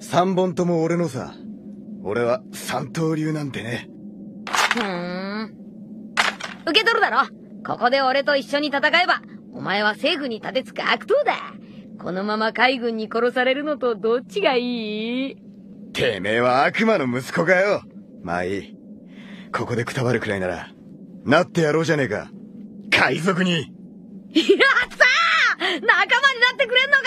3本とも俺のさ。俺は三刀流なんてね。ふーん。受け取るだろここで俺と一緒に戦えば、お前は政府に立てつく悪党だこのまま海軍に殺されるのとどっちがいいてめえは悪魔の息子かよまあいい。ここでくたばるくらいなら、なってやろうじゃねえか海賊にやったー仲間になってくれんの